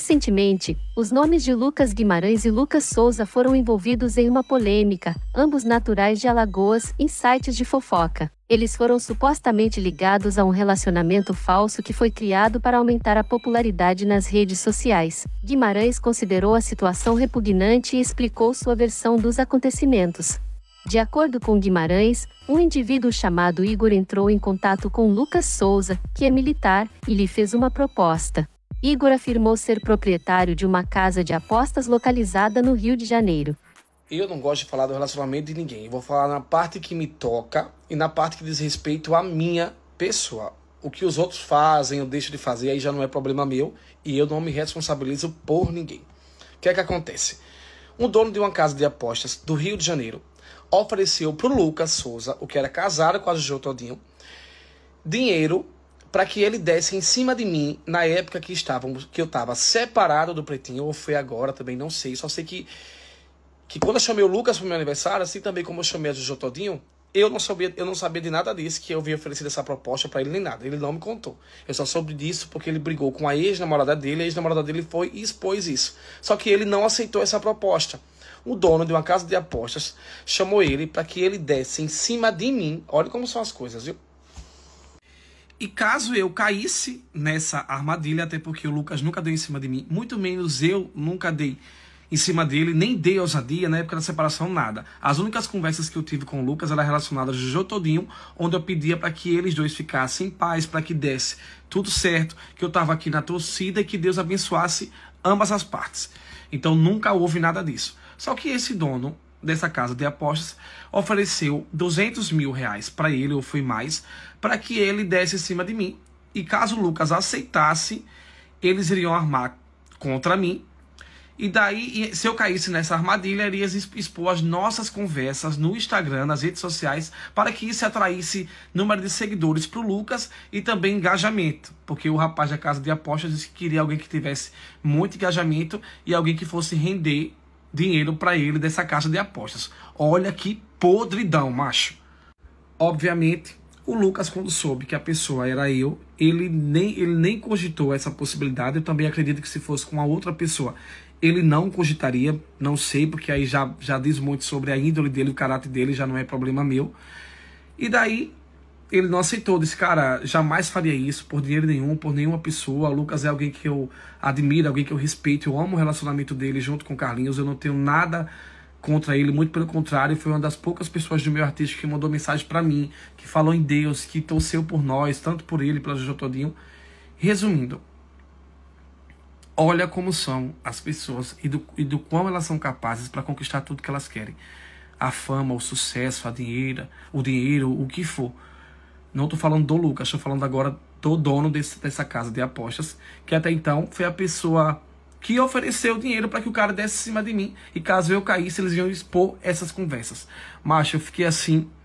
Recentemente, os nomes de Lucas Guimarães e Lucas Souza foram envolvidos em uma polêmica, ambos naturais de Alagoas, em sites de fofoca. Eles foram supostamente ligados a um relacionamento falso que foi criado para aumentar a popularidade nas redes sociais. Guimarães considerou a situação repugnante e explicou sua versão dos acontecimentos. De acordo com Guimarães, um indivíduo chamado Igor entrou em contato com Lucas Souza, que é militar, e lhe fez uma proposta. Igor afirmou ser proprietário de uma casa de apostas localizada no Rio de Janeiro. Eu não gosto de falar do relacionamento de ninguém. Eu vou falar na parte que me toca e na parte que diz respeito à minha pessoa. O que os outros fazem ou deixam de fazer aí já não é problema meu e eu não me responsabilizo por ninguém. O que é que acontece? Um dono de uma casa de apostas do Rio de Janeiro ofereceu para o Lucas Souza, o que era casado com a Jojo Todinho, dinheiro para que ele desse em cima de mim na época que estávamos, que eu estava separado do Pretinho, ou foi agora também, não sei. Só sei que, que quando eu chamei o Lucas pro meu aniversário, assim também como eu chamei a Jojo Todinho, eu não sabia, eu não sabia de nada disso, que eu havia oferecido essa proposta para ele nem nada. Ele não me contou. Eu só soube disso porque ele brigou com a ex-namorada dele, a ex-namorada dele foi e expôs isso. Só que ele não aceitou essa proposta. O dono de uma casa de apostas chamou ele para que ele desse em cima de mim. Olha como são as coisas, viu? E caso eu caísse nessa armadilha, até porque o Lucas nunca deu em cima de mim, muito menos eu nunca dei em cima dele, nem dei ousadia na época da separação, nada. As únicas conversas que eu tive com o Lucas eram relacionadas ao Jô Todinho, onde eu pedia para que eles dois ficassem em paz, para que desse tudo certo, que eu estava aqui na torcida e que Deus abençoasse ambas as partes. Então nunca houve nada disso. Só que esse dono dessa casa de apostas ofereceu 200 mil reais para ele, ou foi mais, para que ele desse em cima de mim. E caso o Lucas aceitasse, eles iriam armar contra mim. E daí, se eu caísse nessa armadilha, iria expor as nossas conversas no Instagram, nas redes sociais, para que isso atraísse número de seguidores para o Lucas e também engajamento. Porque o rapaz da casa de apostas disse que queria alguém que tivesse muito engajamento e alguém que fosse render dinheiro para ele dessa casa de apostas. Olha que podridão, macho. Obviamente, o Lucas, quando soube que a pessoa era eu, ele nem, ele nem cogitou essa possibilidade. Eu também acredito que se fosse com a outra pessoa, ele não cogitaria. Não sei, porque aí já, já diz muito sobre a índole dele, o caráter dele, já não é problema meu. E daí ele não aceitou, disse, cara, jamais faria isso por dinheiro nenhum, por nenhuma pessoa. O Lucas é alguém que eu admiro, alguém que eu respeito, eu amo o relacionamento dele junto com o Carlinhos, eu não tenho nada contra ele, muito pelo contrário, foi uma das poucas pessoas do meu artista que mandou mensagem para mim, que falou em Deus, que torceu por nós, tanto por ele, pela Jojo Todinho. Resumindo, olha como são as pessoas e do, e do quão elas são capazes para conquistar tudo que elas querem. A fama, o sucesso, a dinheiro, o dinheiro, o que for. Não estou falando do Lucas, estou falando agora do dono desse, dessa casa de apostas, que até então foi a pessoa que ofereceu dinheiro para que o cara desse em cima de mim. E caso eu caísse, eles iam expor essas conversas. Mas eu fiquei assim,